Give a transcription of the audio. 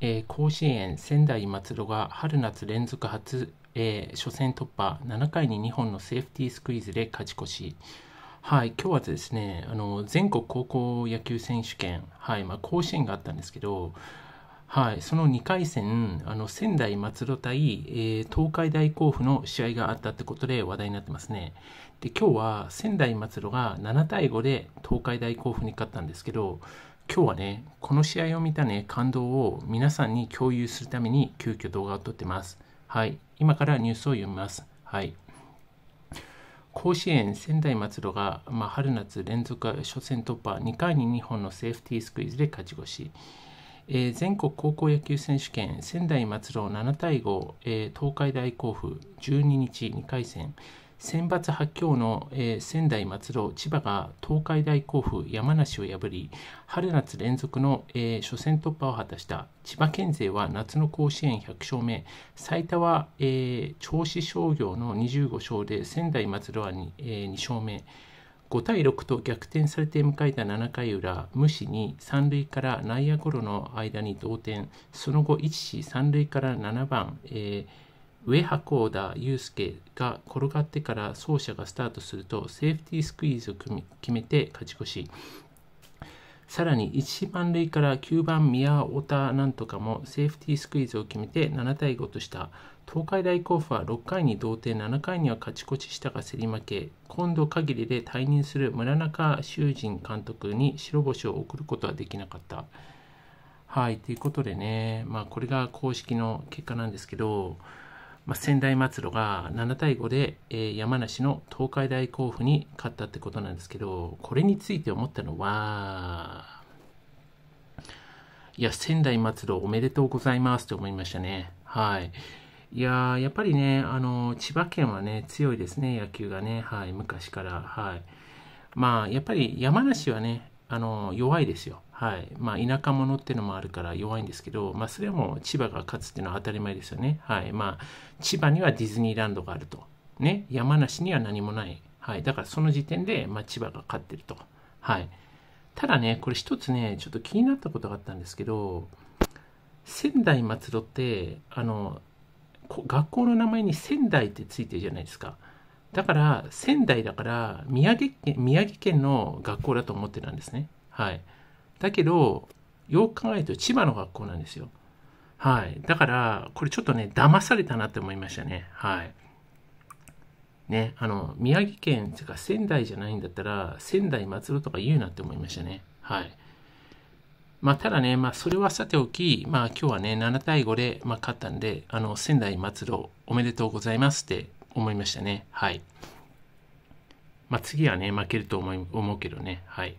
えー、甲子園仙台松戸が春夏連続初、えー、初戦突破7回に2本のセーフティースクイズで勝ち越しはい今日はですねあの全国高校野球選手権、はいまあ、甲子園があったんですけど、はい、その2回戦あの仙台松戸対、えー、東海大甲府の試合があったってことで話題になってますねで今日は仙台松戸が7対5で東海大甲府に勝ったんですけど今日はね、この試合を見たね、感動を皆さんに共有するために急遽動画を撮ってます。はい。今からニュースを読みます。はい。甲子園仙台松戸が、まあ、春夏連続初戦突破2回に2本のセーフティースクイズで勝ち越し、えー、全国高校野球選手権仙台松戸7対5、えー、東海大甲府12日2回戦選抜発表の、えー、仙台松戸、千葉が東海大甲府、山梨を破り、春夏連続の、えー、初戦突破を果たした千葉県勢は夏の甲子園100勝目、最多は、えー、銚子商業の25勝で仙台松戸は 2,、えー、2勝目。5対6と逆転されて迎えた7回裏、無視に三塁から内野ゴロの間に同点、その後、一死三塁から7番、えー、上箱田祐介が転がってから走者がスタートするとセーフティースクイーズを決めて勝ち越しさらに1番塁から9番宮尾田なんとかもセーフティースクイズを決めて7対5とした東海大甲府は6回に同点7回には勝ち越ししたが競り負け今度限りで退任する村中修人監督に白星を送ることはできなかった。はいということでね、まあ、これが公式の結果なんですけどまあ、仙台松戸が7対5で、えー、山梨の東海大甲府に勝ったってことなんですけど、これについて思ったのは、いや、仙台松戸おめでとうございますって思いましたね。はい。いややっぱりね、あの千葉県はね、強いですね、野球がね、はい、昔から、はい。まあ、やっぱり山梨はね、あの弱いですよ。はいまあ、田舎者っていうのもあるから弱いんですけど、まあ、それはもう千葉が勝つっていうのは当たり前ですよね。はいまあ、千葉にはディズニーランドがあると。ね、山梨には何もない。はい、だからその時点で、まあ、千葉が勝ってると。はい、ただね、これ一つね、ちょっと気になったことがあったんですけど、仙台松戸って、あの、学校の名前に仙台ってついてるじゃないですか。だから仙台だから宮城県宮城県の学校だと思ってたんですね。はい、だけどよく考えると千葉の学校なんですよ。はい、だからこれちょっとね騙されたなって思いましたね。はい、ねあの宮城県っていうか仙台じゃないんだったら仙台松戸とか言うなって思いましたね。はい、まあ、ただね、まあ、それはさておき、まあ、今日はね、7対5で、まあ、勝ったんで、あの、仙台松戸おめでとうございますって思いましたね。はい。まあ、次はね、負けると思い思うけどね。はい。